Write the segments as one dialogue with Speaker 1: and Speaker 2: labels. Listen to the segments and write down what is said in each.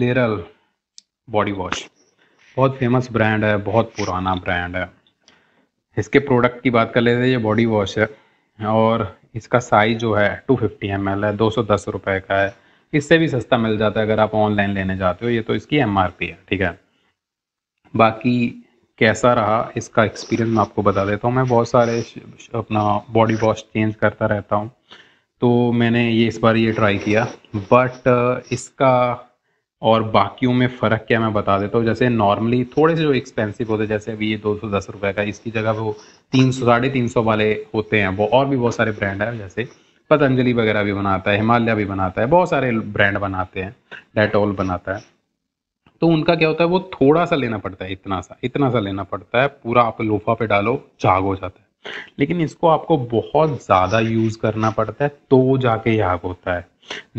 Speaker 1: लेरल body wash बहुत famous brand है बहुत पुराना ब्रांड है इसके प्रोडक्ट की बात कर लेते हैं ये बॉडी वॉश है और इसका साइज जो है 250 फिफ्टी एम है दो सौ दस रुपये का है इससे भी सस्ता मिल जाता है अगर आप ऑनलाइन लेने जाते हो ये तो इसकी एम है ठीक है बाकी कैसा रहा इसका एक्सपीरियंस मैं आपको बता देता हूँ मैं बहुत सारे अपना बॉडी वॉश चेंज करता रहता हूँ तो मैंने ये इस बार ये ट्राई किया बट इसका और बाकियों में फ़र्क क्या मैं बता देता हूँ जैसे नॉर्मली थोड़े से जो एक्सपेंसिव होते हैं जैसे अभी ये दो सौ दस रुपये का इसकी जगह वो तीन सौ साढ़े तीन सौ वाले होते हैं वो और भी बहुत सारे ब्रांड हैं जैसे पतंजलि वगैरह भी बनाता है हिमालय भी बनाता है बहुत सारे ब्रांड बनाते हैं डेटॉल बनाता है तो उनका क्या होता है वो थोड़ा सा लेना पड़ता है इतना सा इतना सा लेना पड़ता है पूरा आप लोफा पे डालो जाग हो जाता है लेकिन इसको आपको बहुत ज़्यादा यूज़ करना पड़ता है तो जाके झाग होता है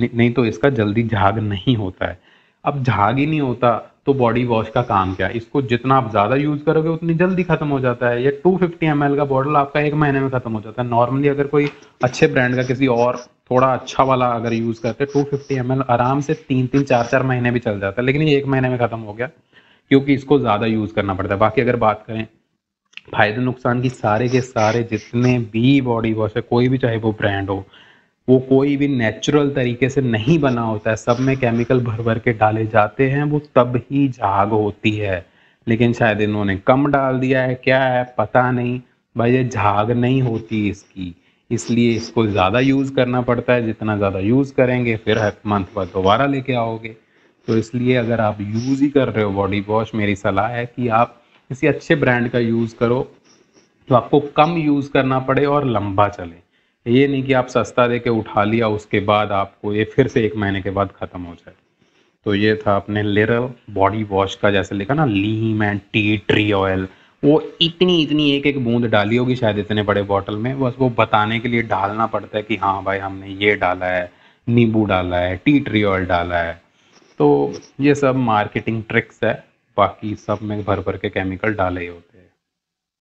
Speaker 1: नहीं तो इसका जल्दी झाग नहीं होता है अब झाग ही नहीं होता तो बॉडी वॉश का काम क्या इसको जितना आप ज़्यादा यूज़ करोगे उतनी जल्दी ख़त्म हो जाता है या 250 फिफ्टी का बॉटल आपका एक महीने में ख़त्म हो जाता है नॉर्मली अगर कोई अच्छे ब्रांड का किसी और थोड़ा अच्छा वाला अगर यूज़ करते टू फिफ्टी आराम से तीन तीन चार चार महीने भी चल जाता है लेकिन ये एक महीने में ख़त्म हो गया क्योंकि इसको ज़्यादा यूज़ करना पड़ता है बाकी अगर बात करें फायदे नुकसान की सारे के सारे जितने भी बॉडी वॉश है कोई भी चाहे वो ब्रांड हो वो कोई भी नेचुरल तरीके से नहीं बना होता है सब में केमिकल भर भर के डाले जाते हैं वो तब ही झाग होती है लेकिन शायद इन्होंने कम डाल दिया है क्या है पता नहीं भाई ये झाग नहीं होती इसकी इसलिए इसको ज़्यादा यूज़ करना पड़ता है जितना ज़्यादा यूज़ करेंगे फिर हर मंथ बाद दोबारा लेके आओगे तो इसलिए अगर आप यूज़ ही कर रहे हो बॉडी वॉश मेरी सलाह है कि आप किसी अच्छे ब्रांड का यूज़ करो तो आपको कम यूज़ करना पड़े और लंबा चले ये नहीं कि आप सस्ता दे के उठा लिया उसके बाद आपको ये फिर से एक महीने के बाद ख़त्म हो जाए तो ये था अपने लेरल बॉडी वॉश का जैसे लिखा ना लीम एंड टी ट्री ऑयल वो इतनी इतनी एक एक बूंद डाली होगी शायद इतने बड़े बॉटल में बस वो बताने के लिए डालना पड़ता है कि हाँ भाई हमने ये डाला है नींबू डाला है टी ट्री ऑयल डाला है तो ये सब मार्केटिंग ट्रिक्स है बाकी सब में भर भर के केमिकल डाले ही होते